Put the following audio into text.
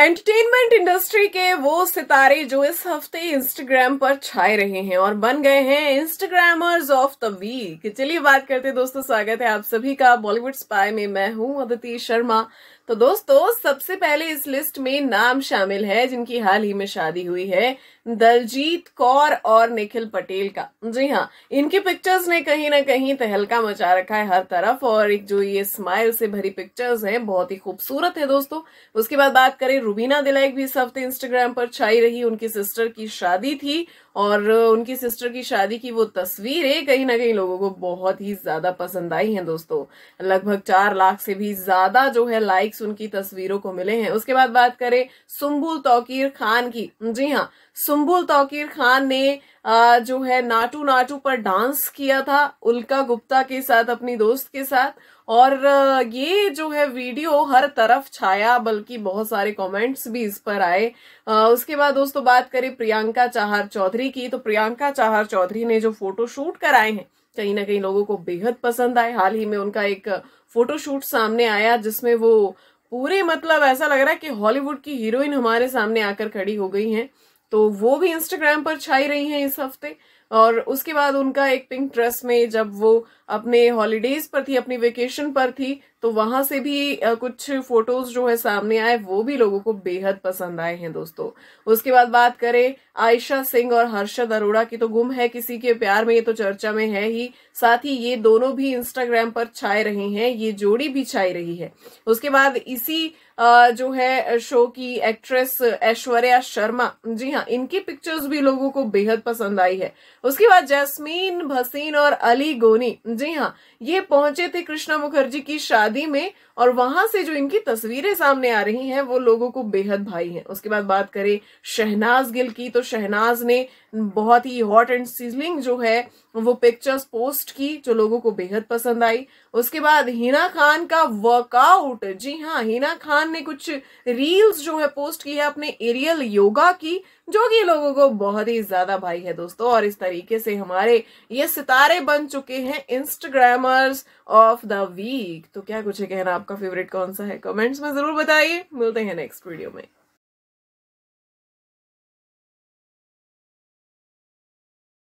entertainment industry के वो सितारे जो इस हफ्ते इंस्टाग्राम पर छाए रहे हैं और बन गए हैं इंस्टाग्रामर्स ऑफ द वीक चलिए बात करते हैं दोस्तों स्वागत है आप सभी का बॉलीवुड स्पाई में मैं हूं अदिति शर्मा तो दोस्तों सबसे पहले इस लिस्ट में नाम शामिल है जिनकी हाल ही में शादी हुई है दलजीत कौर और निखिल पटेल का जी हाँ इनके पिक्चर्स ने कहीं ना कहीं तहलका मचा रखा है हर तरफ और एक जो ये स्माइल से भरी पिक्चर्स है बहुत ही खूबसूरत है दोस्तों उसके बाद बात करें रूबीना दिलाईक भी इस हफ्ते इंस्टाग्राम पर छाई रही उनकी सिस्टर की शादी थी और उनकी सिस्टर की शादी की वो तस्वीरें कहीं ना कहीं लोगों को बहुत ही ज्यादा पसंद आई है दोस्तों लगभग चार लाख से भी ज्यादा जो है लाइक्स लाइक्स उनकी तस्वीरों को मिले हैं उसके बाद बात करें सुम्बुल तौकीर खान की जी हाँ सुम्बुल तौकीर खान ने जो है नाटू नाटू पर डांस किया था उल्का गुप्ता के साथ अपनी दोस्त के साथ और ये जो है वीडियो हर तरफ छाया बल्कि बहुत सारे कमेंट्स भी इस पर आए उसके बाद दोस्तों बात करें प्रियंका चाहर चौधरी की तो प्रियंका चाहर चौधरी ने जो फोटो शूट कराए हैं कहीं ना कहीं लोगों को बेहद पसंद आए हाल ही में उनका एक फोटोशूट सामने आया जिसमें वो पूरे मतलब ऐसा लग रहा है कि हॉलीवुड की हीरोइन हमारे सामने आकर खड़ी हो गई हैं तो वो भी इंस्टाग्राम पर छाई रही हैं इस हफ्ते और उसके बाद उनका एक पिंक ड्रेस में जब वो अपने हॉलीडेज पर थी अपनी वेकेशन पर थी तो वहां से भी कुछ फोटोज जो है सामने आए वो भी लोगों को बेहद पसंद आए हैं दोस्तों उसके बाद बात करें आयशा सिंह और हर्षद अरोड़ा की तो गुम है किसी के प्यार में ये तो चर्चा में है ही साथ ही ये दोनों भी इंस्टाग्राम पर छाए रहे हैं ये जोड़ी भी छाई रही है उसके बाद इसी जो है शो की एक्ट्रेस ऐश्वर्या शर्मा जी हाँ इनकी पिक्चर्स भी लोगों को बेहद पसंद आई है उसके बाद जैस्मीन भसीन और अली गोनी जी हाँ ये पहुंचे थे कृष्णा मुखर्जी की शादी में और वहां से जो इनकी तस्वीरें सामने आ रही हैं वो लोगों को बेहद भाई हैं उसके बाद बात करें शहनाज गिल की तो शहनाज ने बहुत ही हॉट एंड सीजलिंग जो है वो पिक्चर्स पोस्ट की जो लोगों को बेहद पसंद आई उसके बाद हिना खान का वर्कआउट जी हाँ हिना खान ने कुछ रील्स जो है पोस्ट की है अपने एरियल योगा की जो कि लोगों को बहुत ही ज्यादा भाई है दोस्तों और इस तरीके से हमारे ये सितारे बन चुके हैं इंस्टाग्रामर्स ऑफ द वीक तो क्या कुछ है कहना आपका फेवरेट कौन सा है कमेंट्स में जरूर बताइए मिलते हैं नेक्स्ट वीडियो में